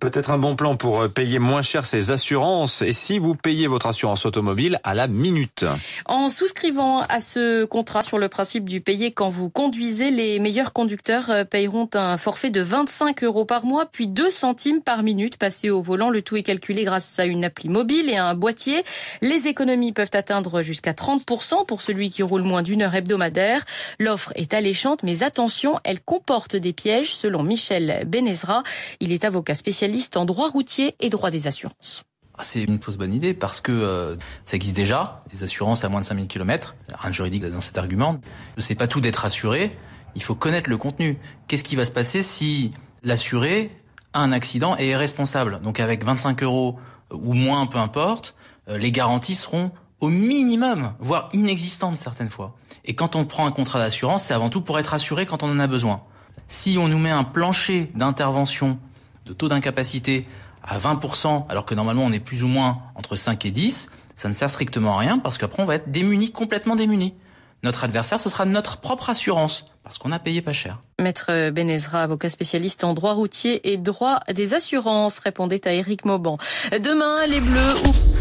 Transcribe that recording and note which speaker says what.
Speaker 1: Peut-être un bon plan pour euh, payer moins cher ses assurances et si vous payez votre assurance automobile à la minute.
Speaker 2: En souscrivant à ce contrat sur le principe du payer quand vous conduisez, les meilleurs conducteurs euh, payeront un forfait de 25 euros par mois puis 2 centimes par minute passé au volant. Le tout est calculé grâce à une appli mobile et un boîtier. Les économies peuvent atteindre jusqu'à 30% pour celui qui roule moins d'une heure hebdomadaire. L'offre est alléchante mais attention, elle comporte des pièges selon Michel Benezra. Il est avocat spécialiste Liste en droit routier et droit des assurances.
Speaker 3: Ah, c'est une fausse bonne idée parce que euh, ça existe déjà, les assurances à moins de 5000 km. Un juridique dans cet argument. C'est pas tout d'être assuré, il faut connaître le contenu. Qu'est-ce qui va se passer si l'assuré a un accident et est responsable Donc avec 25 euros ou moins, peu importe, euh, les garanties seront au minimum, voire inexistantes certaines fois. Et quand on prend un contrat d'assurance, c'est avant tout pour être assuré quand on en a besoin. Si on nous met un plancher d'intervention de taux d'incapacité à 20%, alors que normalement on est plus ou moins entre 5 et 10, ça ne sert strictement à rien parce qu'après on va être démuni, complètement démuni. Notre adversaire, ce sera notre propre assurance, parce qu'on a payé pas cher.
Speaker 2: Maître Benezra, avocat spécialiste en droit routier et droit des assurances, répondait à Eric Mauban. Demain, les Bleus...